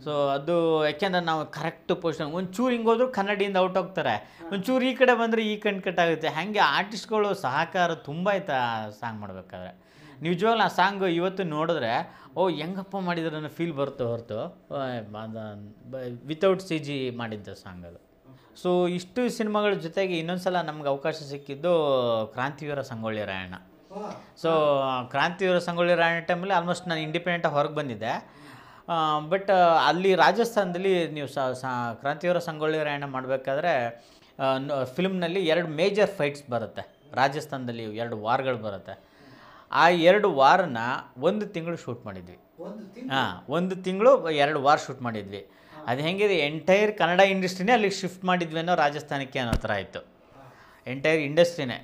[SPEAKER 1] ಸೊ ಅದು ಯಾಕೆಂದ್ರೆ ನಾವು ಕರೆಕ್ಟ್ ಪೊಸಿಷನ್ ಒಂಚೂರು ಹಿಂಗೆ ಹೋದ್ರೂ ಕನ್ನಡಿಯಿಂದ ಔಟ್ ಹೋಗ್ತಾರೆ ಒಂಚೂರು ಈ ಕಡೆ ಬಂದರೆ ಈ ಕಣ್ ಕಟ್ಟಾಗುತ್ತೆ ಹಾಗೆ ಆರ್ಟಿಸ್ಟ್ಗಳು ಸಹಕಾರ ತುಂಬ ಆಯ್ತಾ ಸಾಂಗ್ ಮಾಡಬೇಕಾದ್ರೆ ನಿಜವಾಗ್ಲು ಆ ಸಾಂಗ್ ಇವತ್ತು ನೋಡಿದ್ರೆ ಓ ಹೆಂಗಪ್ಪ ಮಾಡಿದ್ರೆ ಅನ್ನೋ ಫೀಲ್ ಬರುತ್ತೆ ಹೊರತು ವಿತೌಟ್ ಸಿ ಜಿ ಮಾಡಿದ್ದ ಸಾಂಗ್ ಅದು ಸೊ ಇಷ್ಟು ಸಿನಿಮಾಗಳ ಜೊತೆಗೆ ಇನ್ನೊಂದು ಸಲ ನಮ್ಗೆ ಅವಕಾಶ ಸಿಕ್ಕಿದ್ದು ಕ್ರಾಂತಿವೀರ ಸಂಗೊಳ್ಳಿ ರಾಯಣ್ಣ ಸೊ ಕ್ರಾಂತಿವೀರ ಸಂಗೊಳ್ಳಿ ರಾಯಣ್ಣ ಟೈಮಲ್ಲಿ ಆಲ್ಮೋಸ್ಟ್ ನಾನು ಇಂಡಿಪೆಂಡೆಂಟಾಗಿ ಹೊರಗೆ ಬಂದಿದ್ದೆ ಬಟ್ ಅಲ್ಲಿ ರಾಜಸ್ಥಾನದಲ್ಲಿ ನೀವು ಕ್ರಾಂತಿವೀರ ಸಂಗೊಳ್ಳಿ ರಾಯಣ್ಣ ಮಾಡಬೇಕಾದ್ರೆ ಫಿಲ್ಮ್ನಲ್ಲಿ ಎರಡು ಮೇಜರ್ ಫೈಟ್ಸ್ ಬರುತ್ತೆ ರಾಜಸ್ಥಾನದಲ್ಲಿ ಎರಡು ವಾರ್ಗಳು ಬರುತ್ತೆ ಆ ಎರಡು ವಾರನ್ನ ಒಂದು ತಿಂಗಳು ಶೂಟ್ ಮಾಡಿದ್ವಿ ಹಾಂ ಒಂದು ತಿಂಗಳು ಎರಡು ವಾರ ಶೂಟ್ ಮಾಡಿದ್ವಿ ಅದು ಹೆಂಗಿದೆ ಎಂಟೈರ್ ಕನ್ನಡ ಇಂಡಸ್ಟ್ರಿನೇ ಅಲ್ಲಿಗೆ ಶಿಫ್ಟ್ ಮಾಡಿದ್ವಿ ಅನ್ನೋ ರಾಜಸ್ಥಾನಕ್ಕೆ ಅನ್ನೋ ಥರ ಆಯಿತು ಎಂಟೈರ್ ಇಂಡಸ್ಟ್ರಿನೇ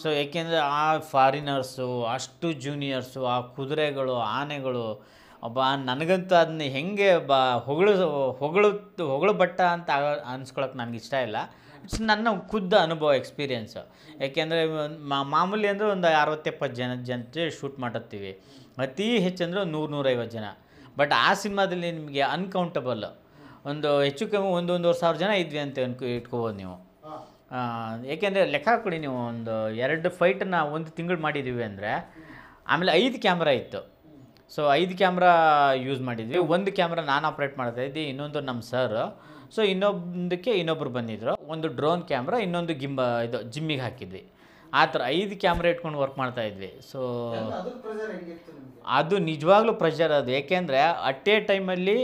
[SPEAKER 1] ಸೊ ಏಕೆಂದರೆ ಆ ಫಾರಿನರ್ಸು ಅಷ್ಟು ಜೂನಿಯರ್ಸು ಆ ಕುದುರೆಗಳು ಆನೆಗಳು ಒಬ್ಬ ನನಗಂತೂ ಅದನ್ನ ಹೆಂಗೆ ಬ ಹೊಗಳು ಹೊಗಳು ಹೊಗಳು ಬಟ್ಟ ಅಂತ ಅನ್ಸ್ಕೊಳಕ್ಕೆ ನನಗೆ ಇಷ್ಟ ಇಲ್ಲ ಸೊ ನನ್ನ ಖುದ್ದ ಅನುಭವ ಎಕ್ಸ್ಪೀರಿಯೆನ್ಸು ಯಾಕೆಂದರೆ ಮಾಮೂಲಿ ಅಂದರೆ ಒಂದು ಅರವತ್ತೆಪ್ಪತ್ತು ಜನ ಜನತೆ ಶೂಟ್ ಮಾಡತ್ತೀವಿ ಅತಿ ಹೆಚ್ಚಂದ್ರೆ ನೂರು ನೂರೈವತ್ತು ಜನ ಬಟ್ ಆ ಸಿನಿಮಾದಲ್ಲಿ ನಿಮಗೆ ಅನ್ಕೌಂಟಬಲ್ ಒಂದು ಹೆಚ್ಚು ಕಮ್ಮಿ ಒಂದೊಂದೂವರೆ ಸಾವಿರ ಜನ ಇದ್ವಿ ಅಂತ ಅನ್ಕೊ ಇಟ್ಕೋಬೋದು ನೀವು ಏಕೆಂದರೆ ಲೆಕ್ಕ ಕೊಡಿ ನೀವು ಒಂದು ಎರಡು ಫೈಟನ್ನ ಒಂದು ತಿಂಗಳು ಮಾಡಿದ್ದೀವಿ ಅಂದರೆ ಆಮೇಲೆ ಐದು ಕ್ಯಾಮ್ರಾ ಇತ್ತು ಸೊ ಐದು ಕ್ಯಾಮ್ರಾ ಯೂಸ್ ಮಾಡಿದ್ವಿ ಒಂದು ಕ್ಯಾಮ್ರಾ ನಾನು ಆಪ್ರೇಟ್ ಮಾಡ್ತಾಯಿದ್ದೆ ಇನ್ನೊಂದು ನಮ್ಮ ಸರ್ ಸೊ ಇನ್ನೊಂದಕ್ಕೆ ಇನ್ನೊಬ್ರು ಬಂದಿದ್ದರು ಒಂದು ಡ್ರೋನ್ ಕ್ಯಾಮ್ರಾ ಇನ್ನೊಂದು ಗಿಂಬ ಇದು ಜಿಮ್ಮಿಗೆ ಹಾಕಿದ್ವಿ ಆ ಥರ ಐದು ಕ್ಯಾಮ್ರಾ ಇಟ್ಕೊಂಡು ವರ್ಕ್ ಮಾಡ್ತಾ ಇದ್ವಿ ಸೊ ಅದು ನಿಜವಾಗ್ಲೂ ಪ್ರೆಷರ್ ಅದು ಏಕೆಂದರೆ ಅಟ್ ಎ ಟೈಮಲ್ಲಿ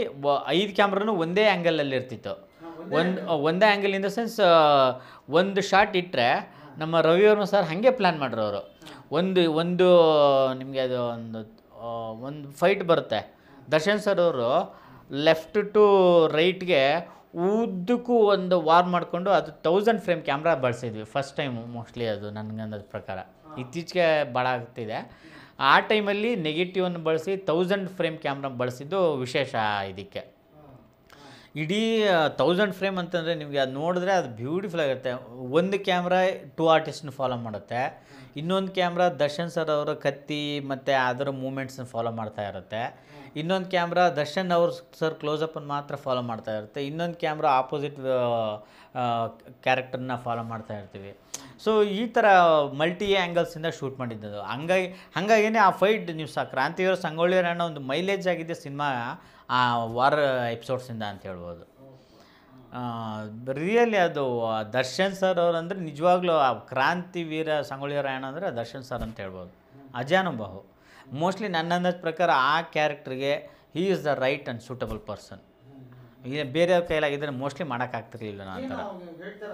[SPEAKER 1] ಐದು ಕ್ಯಾಮ್ರಾನು ಒಂದೇ ಆ್ಯಂಗಲಲ್ಲಿ ಇರ್ತಿತ್ತು ಒಂದು ಒಂದೇ ಆ್ಯಂಗಲ್ ಇನ್ ದ ಸೆನ್ಸ್ ಒಂದು ಶಾಟ್ ಇಟ್ಟರೆ ನಮ್ಮ ರವಿಯವ್ರನ್ನ ಸರ್ ಹಾಗೆ ಪ್ಲ್ಯಾನ್ ಮಾಡಿರೋರು ಒಂದು ಒಂದು ನಿಮಗೆ ಅದು ಒಂದು ಒಂದು ಫೈಟ್ ಬರುತ್ತೆ ದರ್ಶನ್ ಸರ್ ಅವರು ಲೆಫ್ಟ್ ಟು ರೈಟ್ಗೆ ಉದ್ದಕ್ಕೂ ಒಂದು ವಾರ್ ಮಾಡಿಕೊಂಡು ಅದು ತೌಸಂಡ್ ಫ್ರೇಮ್ ಕ್ಯಾಮ್ರಾ ಬಳಸಿದ್ವಿ ಫಸ್ಟ್ ಟೈಮು ಮೋಸ್ಟ್ಲಿ ಅದು ನನಗನ್ನೋದ್ರ ಪ್ರಕಾರ ಇತ್ತೀಚೆಗೆ ಭಾಳ ಆಗ್ತಿದೆ ಆ ಟೈಮಲ್ಲಿ ನೆಗೆಟಿವನ್ನು ಬಳಸಿ ತೌಸಂಡ್ ಫ್ರೇಮ್ ಕ್ಯಾಮ್ರಾ ಬಳಸಿದ್ದು ವಿಶೇಷ ಇದಕ್ಕೆ ಇಡೀ ತೌಸಂಡ್ ಫ್ರೇಮ್ ಅಂತಂದರೆ ನಿಮಗೆ ಅದು ನೋಡಿದ್ರೆ ಅದು ಬ್ಯೂಟಿಫುಲ್ ಆಗುತ್ತೆ ಒಂದು ಕ್ಯಾಮ್ರಾ ಟೂ ಆರ್ಟಿಸ್ಟ್ನ ಫಾಲೋ ಮಾಡುತ್ತೆ ಇನ್ನೊಂದು ಕ್ಯಾಮ್ರಾ ದರ್ಶನ್ ಸರ್ ಅವರ ಕತ್ತಿ ಮತ್ತು ಅದರ ಮೂಮೆಂಟ್ಸನ್ನ ಫಾಲೋ ಮಾಡ್ತಾ ಇರುತ್ತೆ ಇನ್ನೊಂದು ಕ್ಯಾಮ್ರಾ ದರ್ಶನ್ ಅವ್ರ ಸರ್ ಕ್ಲೋಸಪ್ಪನ್ನು ಮಾತ್ರ ಫಾಲೋ ಮಾಡ್ತಾ ಇರುತ್ತೆ ಇನ್ನೊಂದು ಕ್ಯಾಮ್ರಾ ಆಪೋಸಿಟ್ ಕ್ಯಾರೆಕ್ಟರ್ನ ಫಾಲೋ ಮಾಡ್ತಾ ಇರ್ತೀವಿ ಸೊ ಈ ಥರ ಮಲ್ಟಿ ಆ್ಯಂಗಲ್ಸಿಂದ ಶೂಟ್ ಮಾಡಿದ್ದದು ಹಂಗಾಗಿ ಹಂಗಾಗಿನೇ ಆ ಫೈಟ್ ನೀವು ಸಹ ಕ್ರಾಂತಿವೀರ ಸಂಗೊಳ್ಳಿ ರಾಯಣ್ಣ ಒಂದು ಮೈಲೇಜ್ ಆಗಿದೆ ಸಿನಿಮಾ ಆ ವಾರ್ ಎಪಿಸೋಡ್ಸಿಂದ ಅಂತ ಹೇಳ್ಬೋದು ರಿಯಲಿ ಅದು ದರ್ಶನ್ ಸರ್ ಅವ್ರು ನಿಜವಾಗ್ಲೂ ಆ ಕ್ರಾಂತಿವೀರ ಸಂಗೊಳ್ಳಿ ರಾಯಣ್ಣ ಅಂದರೆ ದರ್ಶನ್ ಸರ್ ಅಂತ ಹೇಳ್ಬೋದು ಬಹು ಮೋಸ್ಟ್ಲಿ ನನ್ನ ಪ್ರಕಾರ ಆ ಕ್ಯಾರೆಕ್ಟ್ರಿಗೆ he is the right and suitable person ಈಗ ಬೇರೆಯವ್ರ ಕೈಲಾಗಿದ್ದರೆ ಮೋಸ್ಟ್ಲಿ ಮಾಡೋಕ್ಕಾಗ್ತಿರ್ಲಿಲ್ಲ ನಾನು ಥರ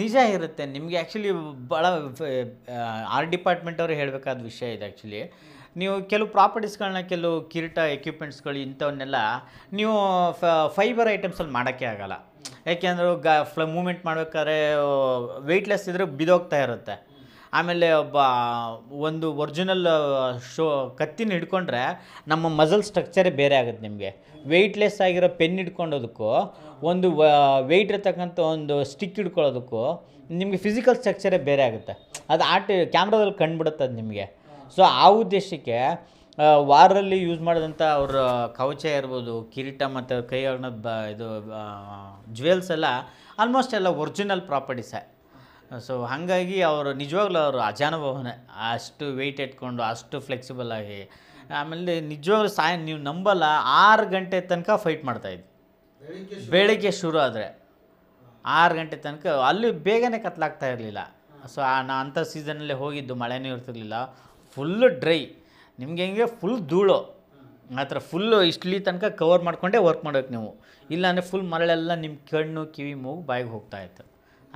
[SPEAKER 1] ನಿಜ ಇರುತ್ತೆ ನಿಮಗೆ ಆ್ಯಕ್ಚುಲಿ ಭಾಳ ಆರ್ ಡಿಪಾರ್ಟ್ಮೆಂಟ್ ಅವರು ಹೇಳಬೇಕಾದ ವಿಷಯ ಇದೆ ಆ್ಯಕ್ಚುಲಿ ನೀವು ಕೆಲವು ಪ್ರಾಪರ್ಟೀಸ್ಗಳನ್ನ ಕೆಲವು ಕಿರೀಟ ಎಕ್ವಿಪ್ಮೆಂಟ್ಸ್ಗಳು ಇಂಥವನ್ನೆಲ್ಲ ನೀವು ಫೈಬರ್ ಐಟಮ್ಸಲ್ಲಿ ಮಾಡೋಕ್ಕೆ ಆಗೋಲ್ಲ ಯಾಕೆಂದ್ರೆ ಗ ಫ್ಲ ಮೂಮೆಂಟ್ ಮಾಡಬೇಕಾದ್ರೆ ವೆಯ್ಟ್ಲೆಸ್ ಇದ್ದರೆ ಬಿದೋಗ್ತಾ ಇರುತ್ತೆ ಆಮೇಲೆ ಒಬ್ಬ ಒಂದು ಒರ್ಜಿನಲ್ ಶೋ ಕತ್ತಿನ ಹಿಡ್ಕೊಂಡ್ರೆ ನಮ್ಮ ಮಸಲ್ ಸ್ಟ್ರಕ್ಚರೇ ಬೇರೆ ಆಗುತ್ತೆ ನಿಮಗೆ ವೆಯ್ಟ್ಲೆಸ್ ಆಗಿರೋ ಪೆನ್ ಹಿಡ್ಕೊಂಡೋದಕ್ಕೂ ಒಂದು ವೆಯ್ಟ್ ಇರತಕ್ಕಂಥ ಒಂದು ಸ್ಟಿಕ್ ಹಿಡ್ಕೊಳ್ಳೋದಕ್ಕೂ ನಿಮಗೆ ಫಿಸಿಕಲ್ ಸ್ಟ್ರಕ್ಚರೇ ಬೇರೆ ಆಗುತ್ತೆ ಅದು ಆಟ ಕ್ಯಾಮ್ರಾದಲ್ಲಿ ಕಂಡುಬಿಡುತ್ತೆ ಅದು ನಿಮಗೆ ಸೊ ಆ ಉದ್ದೇಶಕ್ಕೆ ವಾರಲ್ಲಿ ಯೂಸ್ ಮಾಡಿದಂಥ ಅವ್ರ ಕವಚ ಇರ್ಬೋದು ಕಿರೀಟ ಮತ್ತು ಕೈ ಬ ಇದು ಜ್ಯುವೆಲ್ಸ್ ಎಲ್ಲ ಆಲ್ಮೋಸ್ಟ್ ಎಲ್ಲ ಒರ್ಜಿನಲ್ ಪ್ರಾಪರ್ಟೀಸೇ ಸೊ ಹಾಗಾಗಿ ಅವರು ನಿಜವಾಗ್ಲೂ ಅವರು ಅಜಾನುಭವನೇ ಅಷ್ಟು ವೆಯ್ಟ್ ಇಟ್ಕೊಂಡು ಅಷ್ಟು ಫ್ಲೆಕ್ಸಿಬಲ್ ಆಗಿ ಆಮೇಲೆ ನಿಜವಾಗ್ಲೂ ಸಾಯ ನೀವು ನಂಬಲ್ಲ ಆರು ಗಂಟೆ ತನಕ ಫೈಟ್ ಮಾಡ್ತಾಯಿದ್ವಿ ಬೆಳಿಗ್ಗೆ ಶುರು ಆದರೆ ಆರು ಗಂಟೆ ತನಕ ಅಲ್ಲಿ ಬೇಗನೆ ಕತ್ಲಾಗ್ತಾ ಇರಲಿಲ್ಲ ಸೊ ನಾ ಅಂಥ ಸೀಸನಲ್ಲೇ ಹೋಗಿದ್ದು ಮಳೆನೂ ಇರ್ತಿರ್ಲಿಲ್ಲ ಫುಲ್ಲು ಡ್ರೈ ನಿಮ್ಗೆ ಹೆಂಗೆ ಫುಲ್ ಧೂಳು ಆ ಥರ ಫುಲ್ಲು ಇಷ್ಟಲಿ ತನಕ ಕವರ್ ಮಾಡಿಕೊಂಡೇ ವರ್ಕ್ ಮಾಡಬೇಕು ನೀವು ಇಲ್ಲಾಂದರೆ ಫುಲ್ ಮರಳೆಲ್ಲ ನಿಮ್ಮ ಕಣ್ಣು ಕಿವಿ ಮೂಗು ಬಾಯಿಗೆ ಹೋಗ್ತಾಯಿತ್ತು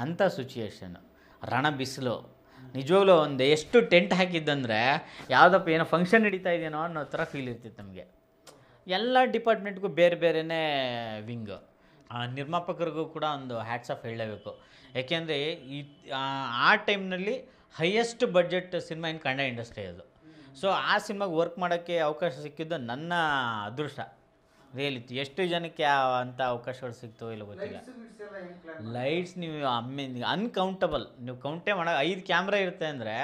[SPEAKER 1] ಅಂಥ ಸಿಚುಯೇಷನ್ನು ರಣ ಬಿಸಿಲು ನಿಜವಾಗ್ಲೂ ಒಂದು ಎಷ್ಟು ಟೆಂಟ್ ಹಾಕಿದ್ದಂದರೆ ಯಾವುದಪ್ಪ ಏನೋ ಫಂಕ್ಷನ್ ನಡೀತಾ ಇದೆಯೋ ಅನ್ನೋ ಥರ ಫೀಲ್ ಇರ್ತಿತ್ತು ನಮಗೆ ಎಲ್ಲ ಡಿಪಾರ್ಟ್ಮೆಂಟ್ಗೂ ಬೇರೆ ಬೇರೆಯೇ ವಿಂಗು ಆ ನಿರ್ಮಾಪಕರಿಗೂ ಕೂಡ ಒಂದು ಹ್ಯಾಟ್ಸ್ ಆಫ್ ಹೇಳಲೇಬೇಕು ಯಾಕೆಂದರೆ ಈ ಆ ಟೈಮ್ನಲ್ಲಿ highest budget cinema in Kannada industry ಅದು ಸೊ ಆ ಸಿನಿಮಾಗೆ ವರ್ಕ್ ಮಾಡೋಕ್ಕೆ ಅವಕಾಶ ಸಿಕ್ಕಿದ್ದು ನನ್ನ ಅದೃಷ್ಟ ರಿಯಲ್ ಇತ್ತು ಎಷ್ಟು ಜನಕ್ಕೆ ಅಂಥ ಅವಕಾಶಗಳು ಸಿಗ್ತವೋ ಇಲ್ಲ ಗೊತ್ತಿಲ್ಲ ಲೈಟ್ಸ್ ನೀವು ಅಮ್ಮ ಅನ್ಕೌಂಟಬಲ್ ನೀವು ಕೌಂಟೇ ಮಾಡೋ ಐದು ಕ್ಯಾಮ್ರಾ ಇರುತ್ತೆ ಅಂದರೆ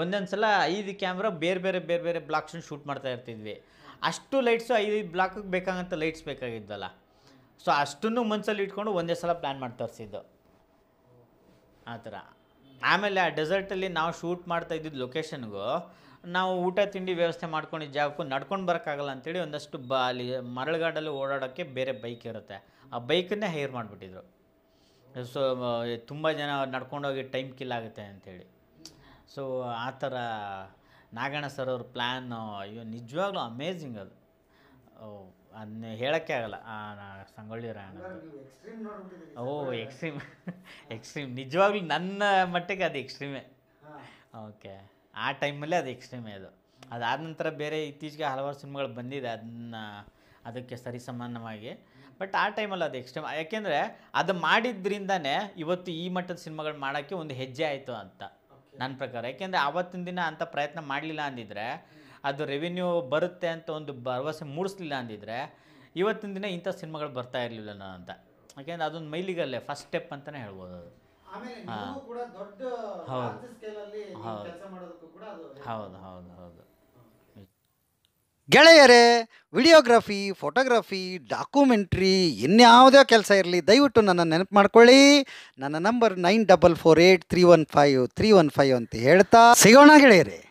[SPEAKER 1] ಒಂದೊಂದು ಸಲ ಐದು ಕ್ಯಾಮ್ರಾ ಬೇರೆ ಬೇರೆ ಬೇರೆ ಬೇರೆ ಬ್ಲಾಕ್ಸನ್ನು ಶೂಟ್ ಮಾಡ್ತಾ ಇರ್ತಿದ್ವಿ ಅಷ್ಟು ಲೈಟ್ಸು ಐದು ಬ್ಲಾಕಿಗೆ ಬೇಕಾಗಂಥ ಲೈಟ್ಸ್ ಬೇಕಾಗಿದ್ದಲ್ಲ ಸೊ ಅಷ್ಟನ್ನು ಮನ್ಸಲ್ಲಿ ಇಟ್ಕೊಂಡು ಒಂದೇ ಸಲ ಪ್ಲ್ಯಾನ್ ಮಾಡಿ ತರಿಸಿದ್ದು ಆ ಥರ ಆಮೇಲೆ ಆ ಡೆಸರ್ಟಲ್ಲಿ ನಾವು ಶೂಟ್ ಮಾಡ್ತಾ ಇದ್ದಿದ್ದು ಲೊಕೇಶನ್ಗೂ ನಾವು ಊಟ ತಿಂಡಿ ವ್ಯವಸ್ಥೆ ಮಾಡ್ಕೊಂಡಿದ್ದ ಜಾಗಕ್ಕೂ ನಡ್ಕೊಂಡು ಬರೋಕ್ಕಾಗಲ್ಲ ಅಂಥೇಳಿ ಒಂದಷ್ಟು ಬ ಅಲ್ಲಿ ಮರಳುಗಾಡಲ್ಲಿ ಓಡಾಡೋಕ್ಕೆ ಬೇರೆ ಬೈಕ್ ಇರುತ್ತೆ ಆ ಬೈಕನ್ನೇ ಹೈರ್ ಮಾಡಿಬಿಟ್ಟಿದ್ರು ಸೊ ತುಂಬ ಜನ ನಡ್ಕೊಂಡೋಗಿ ಟೈಮ್ ಕಿಲ್ ಆಗುತ್ತೆ ಅಂಥೇಳಿ ಸೊ ಆ ಥರ ನಾಗಣ್ಣ ಸರ್ ಅವ್ರ ಪ್ಲ್ಯಾನ್ ಅಯ್ಯೋ ನಿಜವಾಗ್ಲೂ ಅಮೇಝಿಂಗ್ ಅದು ಅದನ್ನ ಹೇಳೋಕ್ಕೆ ಆಗಲ್ಲ ಸಂಗೊಳ್ಳಿ ರಾಯಣ್ಣ ಓ ಎಕ್ಸ್ಟ್ರೀಮ್ ಎಕ್ಸ್ಟ್ರೀಮ್ [laughs] ನಿಜವಾಗ್ಲೂ ನನ್ನ ಮಟ್ಟಿಗೆ ಅದು ಎಕ್ಸ್ಟ್ರೀಮೇ ಓಕೆ ಆ ಟೈಮಲ್ಲೇ ಅದು ಎಕ್ಸ್ಟ್ರೀಮೇ ಅದು ಅದಾದ ನಂತರ ಬೇರೆ ಇತ್ತೀಚೆಗೆ ಹಲವಾರು ಸಿನಿಮಾಗಳು ಬಂದಿದೆ ಅದನ್ನ ಅದಕ್ಕೆ ಸರಿ ಬಟ್ ಆ ಟೈಮಲ್ಲಿ ಅದು ಎಕ್ಸ್ಟ್ರೀಮ್ ಯಾಕೆಂದರೆ ಅದು ಮಾಡಿದ್ರಿಂದನೇ ಇವತ್ತು ಈ ಮಟ್ಟದ ಸಿನಿಮಾಗಳು ಮಾಡೋಕ್ಕೆ ಒಂದು ಹೆಜ್ಜೆ ಆಯಿತು ಅಂತ ನನ್ನ ಪ್ರಕಾರ ಯಾಕೆಂದರೆ ಆವತ್ತಿನ ದಿನ ಅಂಥ ಪ್ರಯತ್ನ ಮಾಡಲಿಲ್ಲ ಅಂದಿದ್ರೆ ಅದು ರೆವಿನ್ಯೂ ಬರುತ್ತೆ ಅಂತ ಒಂದು ಭರವಸೆ ಮೂಡಿಸ್ಲಿಲ್ಲ ಅಂದಿದ್ರೆ ಇವತ್ತಿನ ದಿನ ಇಂಥ ಸಿನಿಮಾಗಳು ಬರ್ತಾ ಇರಲಿಲ್ಲ ನಾನು ಅಂತ ಯಾಕೆಂದರೆ ಅದೊಂದು ಮೈಲಿಗಲ್ಲೇ ಫಸ್ಟ್ ಸ್ಟೆಪ್ ಅಂತಲೇ ಹೇಳ್ಬೋದು ಅದು ಹೌದು ಗೆಳೆಯರೇ ವಿಡಿಯೋಗ್ರಫಿ ಫೋಟೋಗ್ರಫಿ ಡಾಕ್ಯುಮೆಂಟ್ರಿ ಇನ್ಯಾವುದೇ ಕೆಲಸ ಇರಲಿ ದಯವಿಟ್ಟು ನನ್ನ ನೆನಪು ಮಾಡ್ಕೊಳ್ಳಿ ನನ್ನ number nine double four eight three one five three one five ಅಂತ ಹೇಳ್ತಾ ಸಿಗೋಣ ಗೆಳೆಯರೇ